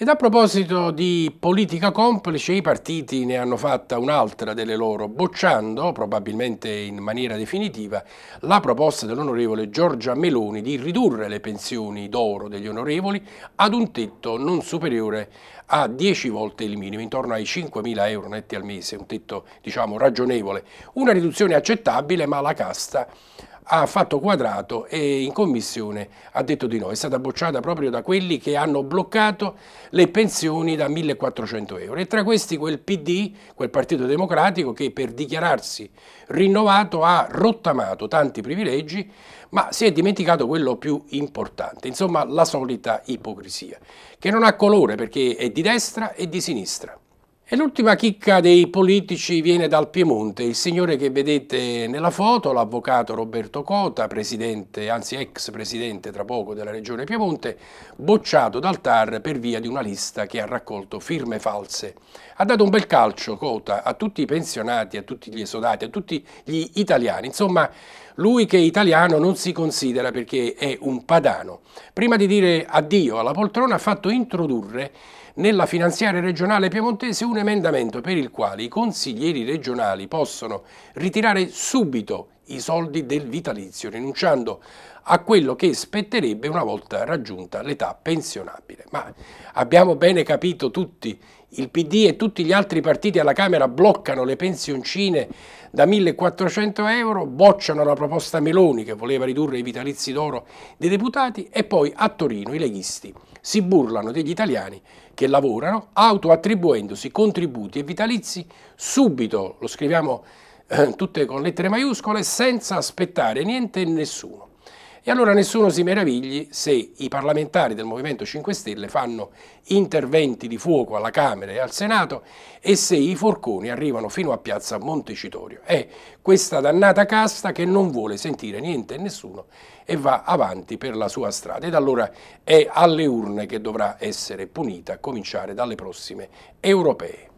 Ed a proposito di politica complice, i partiti ne hanno fatta un'altra delle loro, bocciando, probabilmente in maniera definitiva, la proposta dell'onorevole Giorgia Meloni di ridurre le pensioni d'oro degli onorevoli ad un tetto non superiore a 10 volte il minimo, intorno ai 5.000 euro netti al mese, un tetto diciamo ragionevole, una riduzione accettabile ma la casta ha fatto quadrato e in commissione ha detto di no, è stata bocciata proprio da quelli che hanno bloccato le pensioni da 1400 euro e tra questi quel PD, quel Partito Democratico che per dichiararsi rinnovato ha rottamato tanti privilegi ma si è dimenticato quello più importante, insomma la solita ipocrisia che non ha colore perché è di destra e di sinistra. E l'ultima chicca dei politici viene dal Piemonte. Il signore che vedete nella foto, l'avvocato Roberto Cota, presidente, anzi ex presidente tra poco della regione Piemonte, bocciato dal TAR per via di una lista che ha raccolto firme false. Ha dato un bel calcio Cota a tutti i pensionati, a tutti gli esodati, a tutti gli italiani. Insomma, lui che è italiano non si considera perché è un padano. Prima di dire addio alla poltrona ha fatto introdurre nella finanziaria regionale piemontese una un emendamento per il quale i consiglieri regionali possono ritirare subito i soldi del vitalizio, rinunciando a quello che spetterebbe una volta raggiunta l'età pensionabile. Ma abbiamo bene capito tutti, il PD e tutti gli altri partiti alla Camera bloccano le pensioncine da 1.400 euro, bocciano la proposta Meloni che voleva ridurre i vitalizi d'oro dei deputati e poi a Torino i leghisti si burlano degli italiani che lavorano autoattribuendosi contributi e vitalizi subito, lo scriviamo eh, tutte con lettere maiuscole, senza aspettare niente e nessuno. E allora nessuno si meravigli se i parlamentari del Movimento 5 Stelle fanno interventi di fuoco alla Camera e al Senato e se i forconi arrivano fino a piazza Montecitorio. È questa dannata casta che non vuole sentire niente e nessuno e va avanti per la sua strada. Ed allora è alle urne che dovrà essere punita, a cominciare dalle prossime europee.